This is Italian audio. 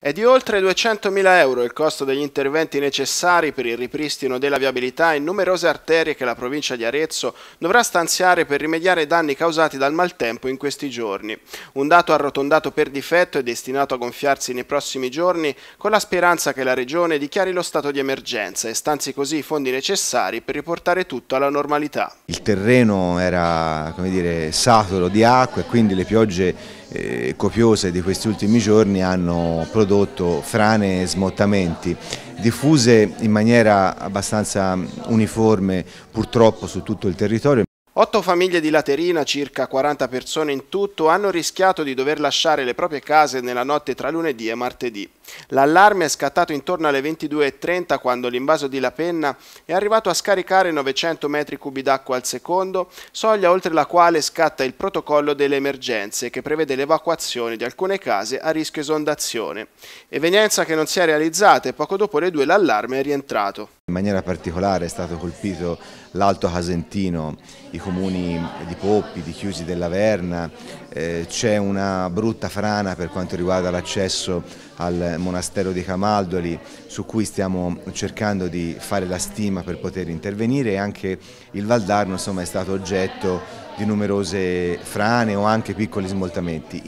È di oltre 200.000 euro il costo degli interventi necessari per il ripristino della viabilità in numerose arterie che la provincia di Arezzo dovrà stanziare per rimediare i danni causati dal maltempo in questi giorni. Un dato arrotondato per difetto e destinato a gonfiarsi nei prossimi giorni con la speranza che la Regione dichiari lo stato di emergenza e stanzi così i fondi necessari per riportare tutto alla normalità. Il terreno era dire, saturo di acqua e quindi le piogge eh, copiose di questi ultimi giorni hanno prodotto prodotto frane e smottamenti diffuse in maniera abbastanza uniforme purtroppo su tutto il territorio. Otto famiglie di Laterina, circa 40 persone in tutto, hanno rischiato di dover lasciare le proprie case nella notte tra lunedì e martedì. L'allarme è scattato intorno alle 22.30 quando l'invaso di La Penna è arrivato a scaricare 900 metri cubi d'acqua al secondo, soglia oltre la quale scatta il protocollo delle emergenze che prevede l'evacuazione di alcune case a rischio esondazione. Evenienza che non si è realizzata e poco dopo le due l'allarme è rientrato. In maniera particolare è stato colpito l'Alto Casentino, i comuni di Poppi, di Chiusi, dell'Averna, eh, c'è una brutta frana per quanto riguarda l'accesso al monastero di Camaldoli su cui stiamo cercando di fare la stima per poter intervenire e anche il Valdarno insomma, è stato oggetto di numerose frane o anche piccoli smoltamenti.